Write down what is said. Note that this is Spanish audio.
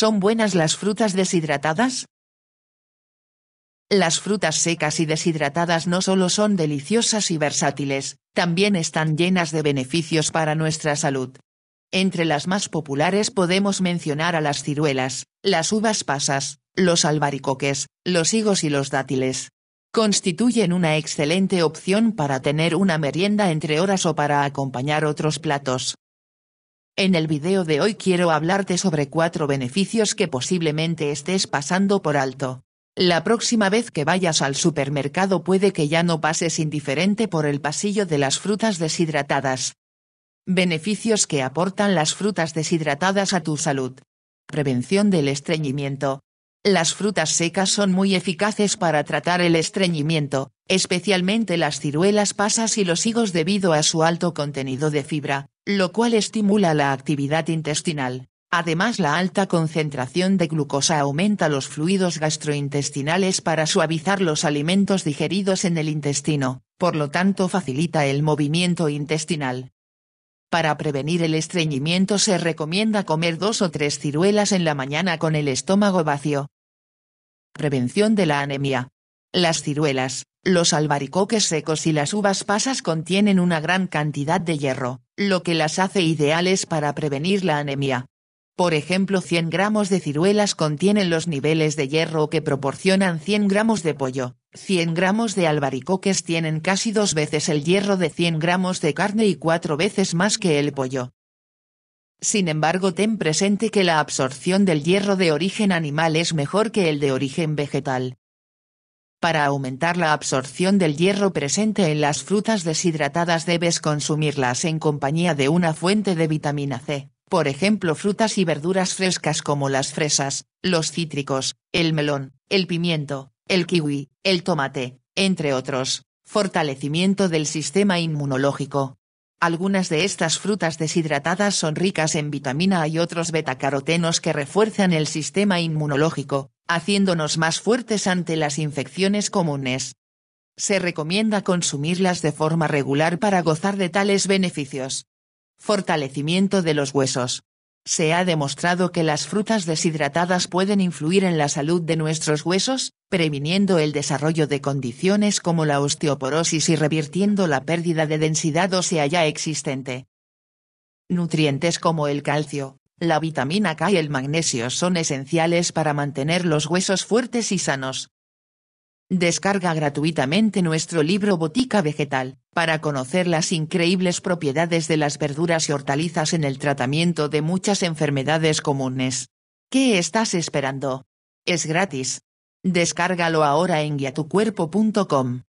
¿Son buenas las frutas deshidratadas? Las frutas secas y deshidratadas no solo son deliciosas y versátiles, también están llenas de beneficios para nuestra salud. Entre las más populares podemos mencionar a las ciruelas, las uvas pasas, los albaricoques, los higos y los dátiles. Constituyen una excelente opción para tener una merienda entre horas o para acompañar otros platos. En el video de hoy quiero hablarte sobre cuatro beneficios que posiblemente estés pasando por alto. La próxima vez que vayas al supermercado puede que ya no pases indiferente por el pasillo de las frutas deshidratadas. Beneficios que aportan las frutas deshidratadas a tu salud. Prevención del estreñimiento. Las frutas secas son muy eficaces para tratar el estreñimiento, especialmente las ciruelas pasas y los higos debido a su alto contenido de fibra, lo cual estimula la actividad intestinal. Además la alta concentración de glucosa aumenta los fluidos gastrointestinales para suavizar los alimentos digeridos en el intestino, por lo tanto facilita el movimiento intestinal. Para prevenir el estreñimiento se recomienda comer dos o tres ciruelas en la mañana con el estómago vacío. Prevención de la anemia. Las ciruelas, los albaricoques secos y las uvas pasas contienen una gran cantidad de hierro, lo que las hace ideales para prevenir la anemia. Por ejemplo, 100 gramos de ciruelas contienen los niveles de hierro que proporcionan 100 gramos de pollo, 100 gramos de albaricoques tienen casi dos veces el hierro de 100 gramos de carne y cuatro veces más que el pollo. Sin embargo, ten presente que la absorción del hierro de origen animal es mejor que el de origen vegetal. Para aumentar la absorción del hierro presente en las frutas deshidratadas debes consumirlas en compañía de una fuente de vitamina C, por ejemplo frutas y verduras frescas como las fresas, los cítricos, el melón, el pimiento, el kiwi, el tomate, entre otros. Fortalecimiento del sistema inmunológico. Algunas de estas frutas deshidratadas son ricas en vitamina A y otros betacarotenos que refuerzan el sistema inmunológico, haciéndonos más fuertes ante las infecciones comunes. Se recomienda consumirlas de forma regular para gozar de tales beneficios. Fortalecimiento de los huesos. Se ha demostrado que las frutas deshidratadas pueden influir en la salud de nuestros huesos, previniendo el desarrollo de condiciones como la osteoporosis y revirtiendo la pérdida de densidad ósea ya existente. Nutrientes como el calcio, la vitamina K y el magnesio son esenciales para mantener los huesos fuertes y sanos. Descarga gratuitamente nuestro libro Botica Vegetal, para conocer las increíbles propiedades de las verduras y hortalizas en el tratamiento de muchas enfermedades comunes. ¿Qué estás esperando? Es gratis. Descárgalo ahora en guiatucuerpo.com.